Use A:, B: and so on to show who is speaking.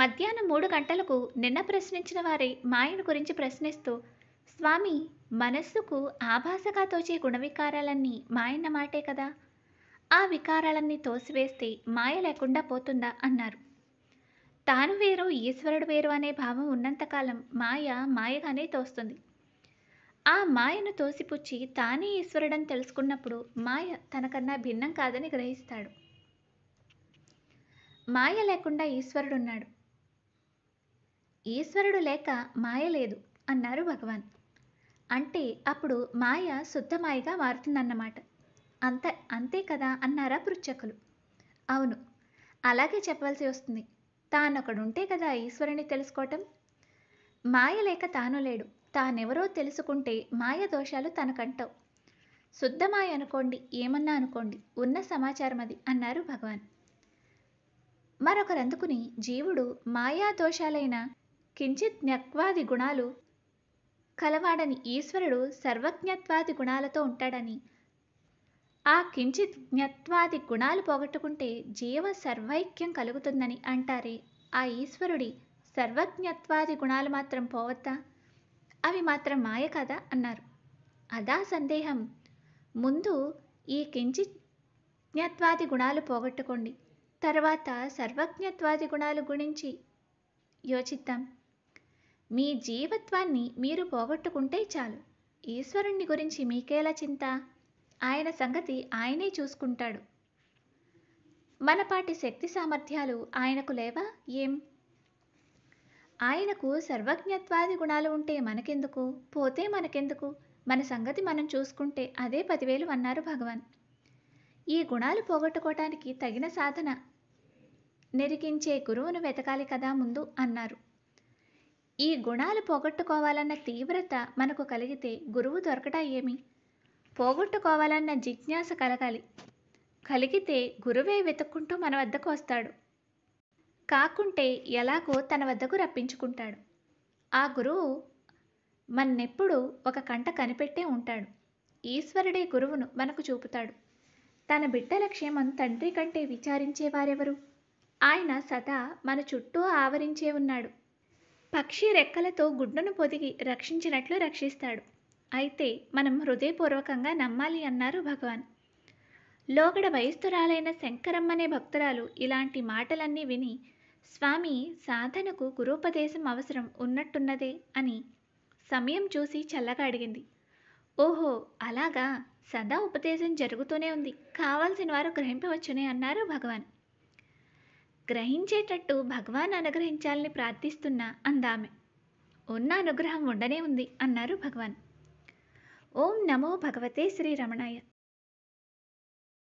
A: మధ్యాహ్నం మూడు గంటలకు నిన్న ప్రశ్నించిన వారే మాయను గురించి ప్రశ్నిస్తూ స్వామి మనస్సుకు ఆభాసగా తోచే గుణవికారాలన్నీ మాయన్న మాటే కదా ఆ వికారాలన్నీ తోసివేస్తే మాయ లేకుండా పోతుందా అన్నారు తాను వేరు ఈశ్వరుడు వేరు అనే భావం ఉన్నంతకాలం మాయ మాయగానే తోస్తుంది ఆ మాయను తోసిపుచ్చి తానే ఈశ్వరుడని తెలుసుకున్నప్పుడు మాయ తనకన్నా భిన్నం కాదని గ్రహిస్తాడు మాయ లేకుండా ఈశ్వరుడున్నాడు ఈశ్వరుడు లేక మాయ లేదు అన్నారు భగవాన్ అంటే అప్పుడు మాయ శుద్ధమాయగా మారుతుందన్నమాట అంత అంతే కదా అన్నారా పృచ్చకులు అవును అలాగే చెప్పవలసి వస్తుంది తానొకడుంటే కదా ఈశ్వరుని తెలుసుకోవటం మాయ లేక తాను లేడు తానెవరో తెలుసుకుంటే మాయ దోషాలు తనకంటావు శుద్ధమాయ అనుకోండి ఏమన్నా అనుకోండి ఉన్న సమాచారం అది అన్నారు భగవాన్ మరొకరందుకుని జీవుడు మాయా దోషాలైన కించిత్ జ్ఞత్వాది గుణాలు కలవాడని ఈశ్వరుడు సర్వజ్ఞత్వాది గుణాలతో ఉంటాడని ఆ కించిత్ జ్ఞత్వాది గుణాలు పోగొట్టుకుంటే జీవ సర్వైక్యం కలుగుతుందని అంటారే ఆ ఈశ్వరుడి సర్వజ్ఞత్వాది గుణాలు మాత్రం పోవద్దా అవి మాత్రం మాయ కదా అన్నారు అదా సందేహం ముందు ఈ కించిత్ జ్ఞత్వాది గుణాలు పోగొట్టుకోండి తర్వాత సర్వజ్ఞత్వాది గుణాలు గురించి యోచిద్దాం మీ జీవత్వాన్ని మీరు పోగొట్టుకుంటే చాలు ఈశ్వరుణ్ణి గురించి మీకేలా చింత ఆయన సంగతి ఆయనే చూసుకుంటాడు మనపాటి శక్తి సామర్థ్యాలు ఆయనకు లేవా ఏం ఆయనకు సర్వజ్ఞత్వాది గుణాలు ఉంటే మనకెందుకు పోతే మనకెందుకు మన సంగతి మనం చూసుకుంటే అదే పదివేలు అన్నారు భగవాన్ ఈ గుణాలు పోగొట్టుకోవటానికి తగిన సాధన నెరికించే గురువును వెతకాలి కదా ముందు అన్నారు ఈ గుణాలు పోగొట్టుకోవాలన్న తీవ్రత మనకు కలిగితే గురువు దొరకటా ఏమి పోగొట్టుకోవాలన్న జిజ్ఞాస కలగాలి కలిగితే గురువే వెతుక్కుంటూ మన వద్దకు వస్తాడు కాకుంటే ఎలాగో తన వద్దకు రప్పించుకుంటాడు ఆ గురువు మన్నెప్పుడు ఒక కంట కనిపెట్టే ఉంటాడు ఈశ్వరుడే గురువును మనకు చూపుతాడు తన బిడ్డల క్షేమం తండ్రి కంటే విచారించేవారెవరు ఆయన సదా మన చుట్టూ ఆవరించే ఉన్నాడు పక్షి రెక్కలతో గుడ్డను పొదిగి రక్షించినట్లు రక్షిస్తాడు అయితే మనం హృదయపూర్వకంగా నమ్మాలి అన్నారు భగవాన్ లోగడ వయస్థురాలైన శంకరమ్మనే భక్తురాలు ఇలాంటి మాటలన్నీ విని స్వామి సాధనకు గురూపదేశం అవసరం ఉన్నట్టున్నదే అని సమయం చూసి చల్లగా అడిగింది ఓహో అలాగా సదా ఉపదేశం జరుగుతూనే ఉంది కావాల్సిన వారు గ్రహింపవచ్చునే అన్నారు భగవాన్ గ్రహించేటట్టు భగవాన్ అనుగ్రహించాలని ప్రార్థిస్తున్నా అందామె ఉన్న అనుగ్రహం ఉండనే ఉంది అన్నారు భగవాన్ ఓం నమో భగవతే శ్రీ రమణాయ